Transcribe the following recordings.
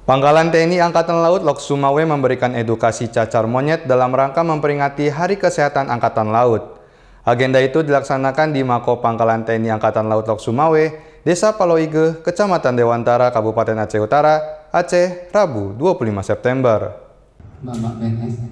Pangkalan TNI Angkatan Laut Lok Sumawe memberikan edukasi cacar monyet dalam rangka memperingati Hari Kesehatan Angkatan Laut. Agenda itu dilaksanakan di Mako Pangkalan TNI Angkatan Laut Lok Sumawe, Desa Paloige, Kecamatan Dewantara, Kabupaten Aceh Utara, Aceh, Rabu 25 September. Bapak PNS kan.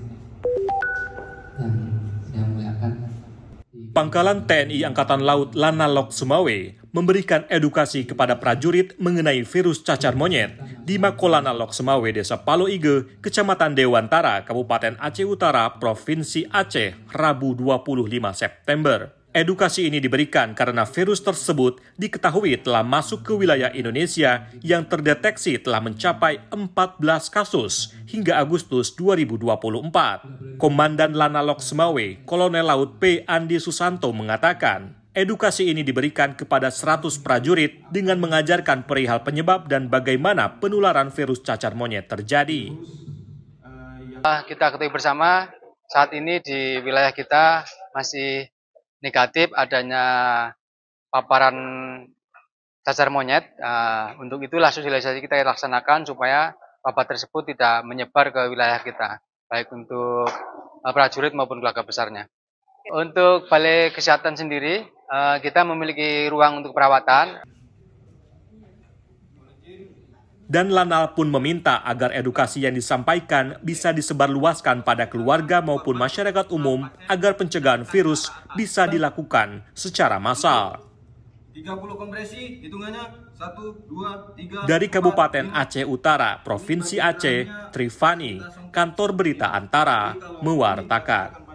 Pangkalan TNI Angkatan Laut Lanalok Sumawe memberikan edukasi kepada prajurit mengenai virus cacar monyet di Makolana Semawe Desa Palo Ige, Kecamatan Dewantara, Kabupaten Aceh Utara, Provinsi Aceh, Rabu 25 September. Edukasi ini diberikan karena virus tersebut diketahui telah masuk ke wilayah Indonesia yang terdeteksi telah mencapai 14 kasus hingga Agustus 2024. Komandan Lanalok Semawe, Kolonel Laut P. Andi Susanto mengatakan, Edukasi ini diberikan kepada 100 prajurit dengan mengajarkan perihal penyebab dan bagaimana penularan virus cacar monyet terjadi. Kita ketahui bersama, saat ini di wilayah kita masih negatif adanya paparan cacar monyet. Ah, untuk itulah sosialisasi kita laksanakan supaya wabah tersebut tidak menyebar ke wilayah kita, baik untuk prajurit maupun keluarga besarnya. Untuk balai kesehatan sendiri, eh, kita memiliki ruang untuk perawatan. Dan Lanal pun meminta agar edukasi yang disampaikan bisa disebarluaskan pada keluarga maupun masyarakat umum agar pencegahan virus bisa dilakukan secara massal. Dari Kabupaten Aceh Utara, Provinsi Aceh, Trifani, Kantor Berita Antara, mewartakan.